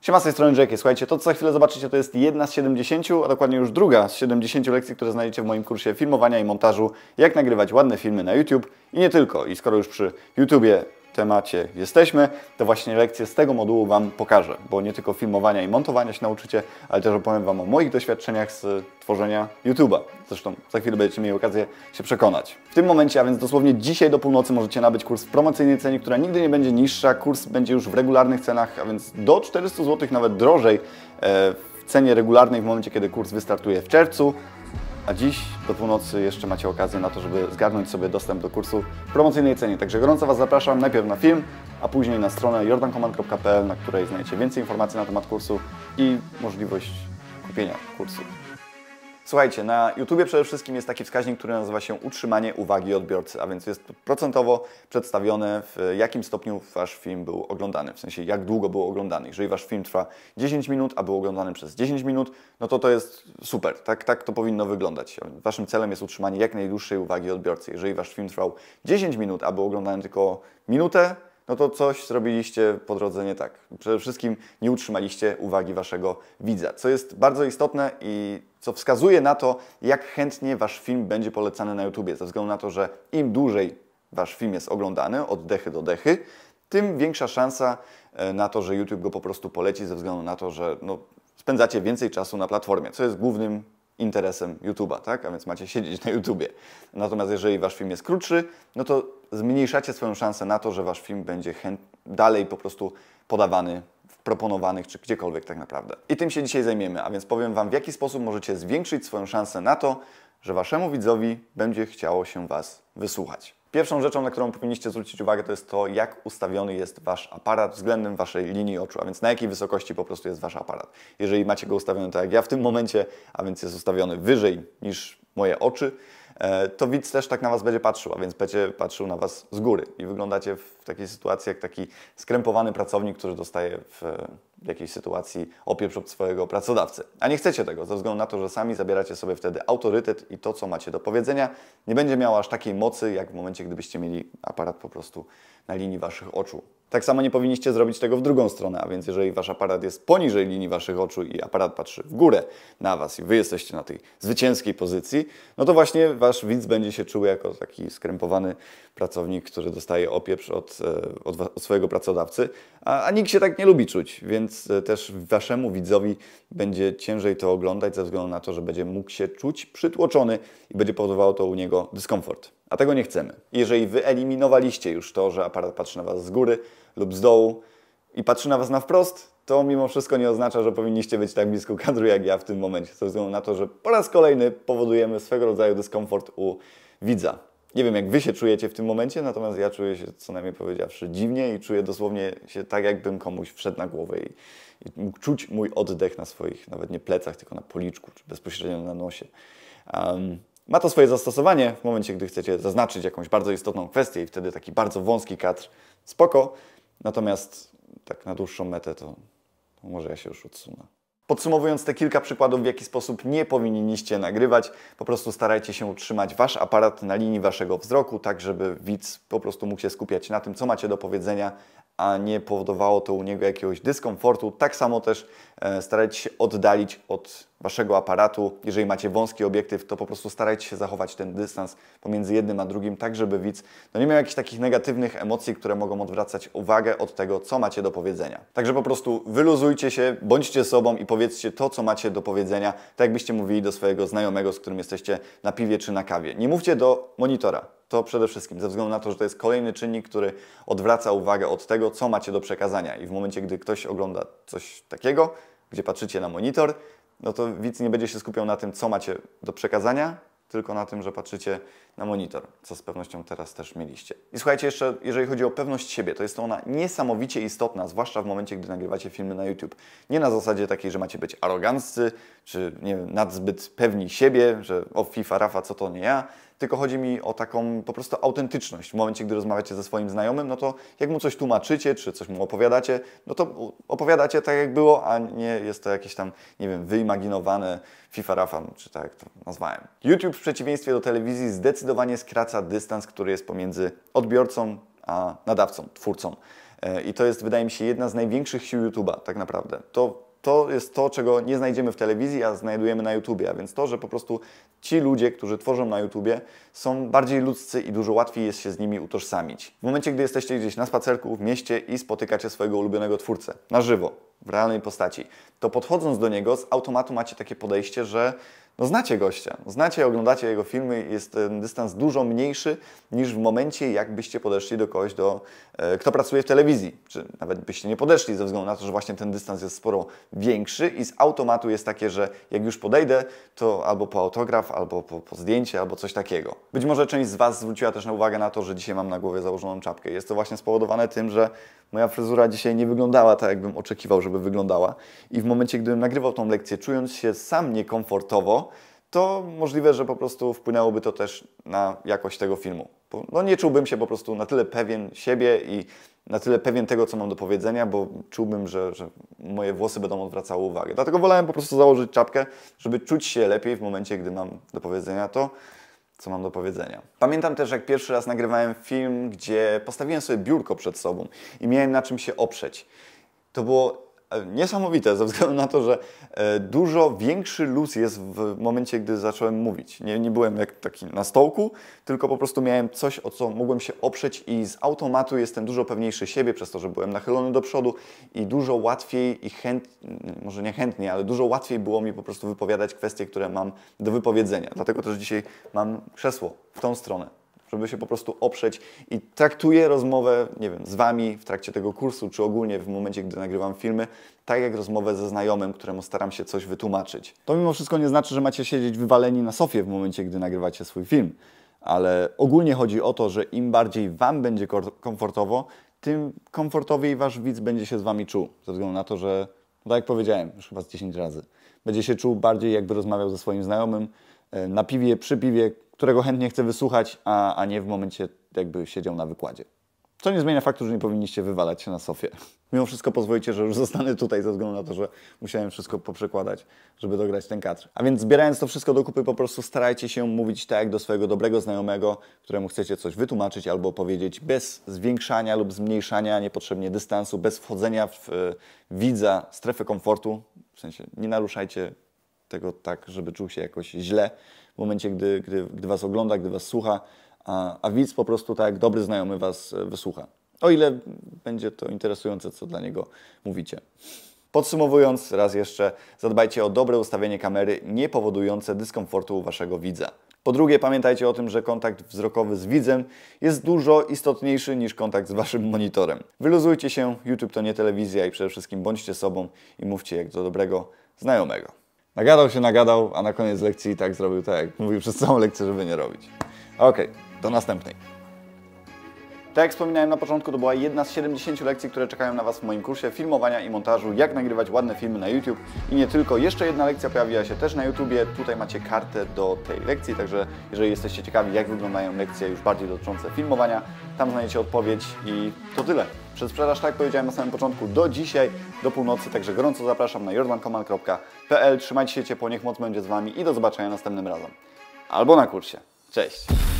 Siema z tej strony Jackie. Słuchajcie, to co za chwilę zobaczycie to jest jedna z 70, a dokładnie już druga z 70 lekcji, które znajdziecie w moim kursie filmowania i montażu, jak nagrywać ładne filmy na YouTube i nie tylko. I skoro już przy YouTubie temacie jesteśmy, to właśnie lekcje z tego modułu Wam pokażę, bo nie tylko filmowania i montowania się nauczycie, ale też opowiem Wam o moich doświadczeniach z tworzenia YouTube'a. Zresztą za chwilę będziecie mieli okazję się przekonać. W tym momencie, a więc dosłownie dzisiaj do północy możecie nabyć kurs w promocyjnej cenie, która nigdy nie będzie niższa. Kurs będzie już w regularnych cenach, a więc do 400 zł, nawet drożej e, w cenie regularnej w momencie, kiedy kurs wystartuje w czerwcu a dziś do północy jeszcze macie okazję na to, żeby zgarnąć sobie dostęp do kursu w promocyjnej cenie. Także gorąco Was zapraszam najpierw na film, a później na stronę jordancommand.pl, na której znajdziecie więcej informacji na temat kursu i możliwość kupienia kursu. Słuchajcie, na YouTubie przede wszystkim jest taki wskaźnik, który nazywa się utrzymanie uwagi odbiorcy, a więc jest procentowo przedstawione w jakim stopniu wasz film był oglądany, w sensie jak długo był oglądany. Jeżeli wasz film trwa 10 minut, a był oglądany przez 10 minut, no to to jest super, tak, tak to powinno wyglądać. Waszym celem jest utrzymanie jak najdłuższej uwagi odbiorcy. Jeżeli wasz film trwał 10 minut, a był oglądany tylko minutę, no to coś zrobiliście po drodze nie tak. Przede wszystkim nie utrzymaliście uwagi waszego widza, co jest bardzo istotne i co wskazuje na to, jak chętnie wasz film będzie polecany na YouTubie, ze względu na to, że im dłużej wasz film jest oglądany od dechy do dechy, tym większa szansa e, na to, że YouTube go po prostu poleci, ze względu na to, że no, spędzacie więcej czasu na platformie, co jest głównym interesem YouTube'a, tak? A więc macie siedzieć na YouTubie. Natomiast jeżeli wasz film jest krótszy, no to zmniejszacie swoją szansę na to, że wasz film będzie dalej po prostu podawany w proponowanych czy gdziekolwiek tak naprawdę. I tym się dzisiaj zajmiemy, a więc powiem wam w jaki sposób możecie zwiększyć swoją szansę na to, że waszemu widzowi będzie chciało się was wysłuchać. Pierwszą rzeczą, na którą powinniście zwrócić uwagę, to jest to, jak ustawiony jest Wasz aparat względem Waszej linii oczu, a więc na jakiej wysokości po prostu jest Wasz aparat. Jeżeli macie go ustawiony tak jak ja w tym momencie, a więc jest ustawiony wyżej niż moje oczy, E, to widz też tak na Was będzie patrzył, a więc będzie patrzył na Was z góry i wyglądacie w takiej sytuacji jak taki skrępowany pracownik, który dostaje w jakiejś sytuacji opieprz od swojego pracodawcy. A nie chcecie tego, ze względu na to, że sami zabieracie sobie wtedy autorytet i to, co macie do powiedzenia, nie będzie miało aż takiej mocy, jak w momencie, gdybyście mieli aparat po prostu na linii Waszych oczu. Tak samo nie powinniście zrobić tego w drugą stronę, a więc jeżeli wasz aparat jest poniżej linii waszych oczu i aparat patrzy w górę na was i wy jesteście na tej zwycięskiej pozycji, no to właśnie wasz widz będzie się czuł jako taki skrępowany pracownik, który dostaje opieprz od, e, od, od swojego pracodawcy, a, a nikt się tak nie lubi czuć, więc e, też waszemu widzowi będzie ciężej to oglądać ze względu na to, że będzie mógł się czuć przytłoczony i będzie powodowało to u niego dyskomfort. A tego nie chcemy. Jeżeli wyeliminowaliście już to, że aparat patrzy na Was z góry lub z dołu i patrzy na Was na wprost, to mimo wszystko nie oznacza, że powinniście być tak blisko kadru jak ja w tym momencie, ze względu na to, że po raz kolejny powodujemy swego rodzaju dyskomfort u widza. Nie wiem, jak Wy się czujecie w tym momencie, natomiast ja czuję się, co najmniej powiedziawszy, dziwnie i czuję dosłownie się tak, jakbym komuś wszedł na głowę i, i mógł czuć mój oddech na swoich, nawet nie plecach, tylko na policzku, czy bezpośrednio na nosie. Um, ma to swoje zastosowanie w momencie, gdy chcecie zaznaczyć jakąś bardzo istotną kwestię i wtedy taki bardzo wąski kadr, spoko. Natomiast tak na dłuższą metę to, może ja się już odsunę. Podsumowując te kilka przykładów, w jaki sposób nie powinniście nagrywać, po prostu starajcie się utrzymać Wasz aparat na linii Waszego wzroku, tak żeby widz po prostu mógł się skupiać na tym, co macie do powiedzenia, a nie powodowało to u niego jakiegoś dyskomfortu. Tak samo też e, starajcie się oddalić od waszego aparatu. Jeżeli macie wąski obiektyw, to po prostu starajcie się zachować ten dystans pomiędzy jednym a drugim, tak żeby widz no nie miał jakichś takich negatywnych emocji, które mogą odwracać uwagę od tego, co macie do powiedzenia. Także po prostu wyluzujcie się, bądźcie sobą i powiedzcie to, co macie do powiedzenia, tak jakbyście mówili do swojego znajomego, z którym jesteście na piwie czy na kawie. Nie mówcie do monitora, to przede wszystkim ze względu na to, że to jest kolejny czynnik, który odwraca uwagę od tego, co macie do przekazania. I w momencie, gdy ktoś ogląda coś takiego, gdzie patrzycie na monitor, no to widz nie będzie się skupiał na tym, co macie do przekazania, tylko na tym, że patrzycie na monitor, co z pewnością teraz też mieliście. I słuchajcie, jeszcze jeżeli chodzi o pewność siebie, to jest ona niesamowicie istotna, zwłaszcza w momencie, gdy nagrywacie filmy na YouTube. Nie na zasadzie takiej, że macie być aroganccy, czy nie wiem, nadzbyt pewni siebie, że o FIFA, Rafa, co to nie ja, tylko chodzi mi o taką po prostu autentyczność. W momencie, gdy rozmawiacie ze swoim znajomym, no to jak mu coś tłumaczycie, czy coś mu opowiadacie, no to opowiadacie tak, jak było, a nie jest to jakieś tam, nie wiem, wyimaginowane FIFA Rafan, czy tak jak to nazwałem. YouTube w przeciwieństwie do telewizji zdecydowanie skraca dystans, który jest pomiędzy odbiorcą a nadawcą, twórcą. E, I to jest, wydaje mi się, jedna z największych sił YouTube'a, tak naprawdę. To to jest to, czego nie znajdziemy w telewizji, a znajdujemy na YouTubie. A więc to, że po prostu ci ludzie, którzy tworzą na YouTubie, są bardziej ludzcy i dużo łatwiej jest się z nimi utożsamić. W momencie, gdy jesteście gdzieś na spacerku w mieście i spotykacie swojego ulubionego twórcę na żywo, w realnej postaci, to podchodząc do niego z automatu macie takie podejście, że no znacie gościa, znacie, oglądacie jego filmy, jest ten dystans dużo mniejszy niż w momencie, jakbyście podeszli do kogoś, do, e, kto pracuje w telewizji. Czy nawet byście nie podeszli ze względu na to, że właśnie ten dystans jest sporo większy i z automatu jest takie, że jak już podejdę, to albo po autograf, albo po, po zdjęcie, albo coś takiego. Być może część z Was zwróciła też na uwagę na to, że dzisiaj mam na głowie założoną czapkę. Jest to właśnie spowodowane tym, że Moja fryzura dzisiaj nie wyglądała tak, jakbym oczekiwał, żeby wyglądała. I w momencie, gdybym nagrywał tą lekcję, czując się sam niekomfortowo, to możliwe, że po prostu wpłynęłoby to też na jakość tego filmu. No nie czułbym się po prostu na tyle pewien siebie i na tyle pewien tego, co mam do powiedzenia, bo czułbym, że, że moje włosy będą odwracały uwagę. Dlatego wolałem po prostu założyć czapkę, żeby czuć się lepiej w momencie, gdy mam do powiedzenia to, co mam do powiedzenia. Pamiętam też, jak pierwszy raz nagrywałem film, gdzie postawiłem sobie biurko przed sobą i miałem na czym się oprzeć. To było niesamowite ze względu na to, że e, dużo większy luz jest w momencie, gdy zacząłem mówić. Nie, nie byłem jak taki na stołku, tylko po prostu miałem coś, o co mogłem się oprzeć i z automatu jestem dużo pewniejszy siebie przez to, że byłem nachylony do przodu i dużo łatwiej i chęt, może nie chętnie, ale dużo łatwiej było mi po prostu wypowiadać kwestie, które mam do wypowiedzenia. Dlatego też dzisiaj mam krzesło w tą stronę żeby się po prostu oprzeć i traktuję rozmowę, nie wiem, z Wami w trakcie tego kursu, czy ogólnie w momencie, gdy nagrywam filmy, tak jak rozmowę ze znajomym, któremu staram się coś wytłumaczyć. To mimo wszystko nie znaczy, że macie siedzieć wywaleni na sofie w momencie, gdy nagrywacie swój film, ale ogólnie chodzi o to, że im bardziej Wam będzie komfortowo, tym komfortowiej Wasz widz będzie się z Wami czuł, ze względu na to, że, no tak jak powiedziałem, już chyba z 10 razy, będzie się czuł bardziej jakby rozmawiał ze swoim znajomym, e, na piwie, przy piwie, którego chętnie chcę wysłuchać, a, a nie w momencie, jakby siedział na wykładzie. Co nie zmienia faktu, że nie powinniście wywalać się na sofie. Mimo wszystko pozwolicie, że już zostanę tutaj ze względu na to, że musiałem wszystko poprzekładać, żeby dograć ten kadr. A więc zbierając to wszystko do kupy, po prostu starajcie się mówić tak jak do swojego dobrego znajomego, któremu chcecie coś wytłumaczyć albo powiedzieć bez zwiększania lub zmniejszania niepotrzebnie dystansu, bez wchodzenia w e, widza strefy komfortu. W sensie nie naruszajcie tego tak, żeby czuł się jakoś źle momencie, gdy, gdy, gdy Was ogląda, gdy Was słucha, a, a widz po prostu tak jak dobry znajomy Was e, wysłucha. O ile będzie to interesujące, co dla niego mówicie. Podsumowując, raz jeszcze, zadbajcie o dobre ustawienie kamery, nie powodujące dyskomfortu waszego widza. Po drugie, pamiętajcie o tym, że kontakt wzrokowy z widzem jest dużo istotniejszy niż kontakt z waszym monitorem. Wyluzujcie się, YouTube to nie telewizja i przede wszystkim bądźcie sobą i mówcie jak do dobrego znajomego. Nagadał się, nagadał, a na koniec lekcji i tak zrobił tak, jak mówił przez całą lekcję, żeby nie robić. Okej, okay, do następnej. Tak jak wspominałem na początku, to była jedna z 70 lekcji, które czekają na Was w moim kursie filmowania i montażu, jak nagrywać ładne filmy na YouTube i nie tylko. Jeszcze jedna lekcja pojawiła się też na YouTubie. Tutaj macie kartę do tej lekcji, także jeżeli jesteście ciekawi, jak wyglądają lekcje już bardziej dotyczące filmowania, tam znajdziecie odpowiedź i to tyle sprzedaż, tak jak powiedziałem na samym początku, do dzisiaj, do północy, także gorąco zapraszam na jordankomal.pl. Trzymajcie się ciepło, niech moc będzie z Wami i do zobaczenia następnym razem. Albo na kursie. Cześć!